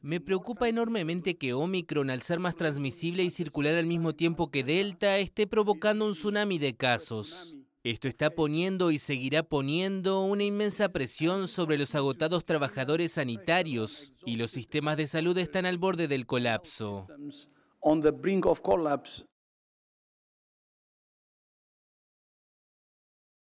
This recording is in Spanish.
Me preocupa enormemente que Omicron, al ser más transmisible y circular al mismo tiempo que Delta, esté provocando un tsunami de casos. Esto está poniendo y seguirá poniendo una inmensa presión sobre los agotados trabajadores sanitarios y los sistemas de salud están al borde del colapso.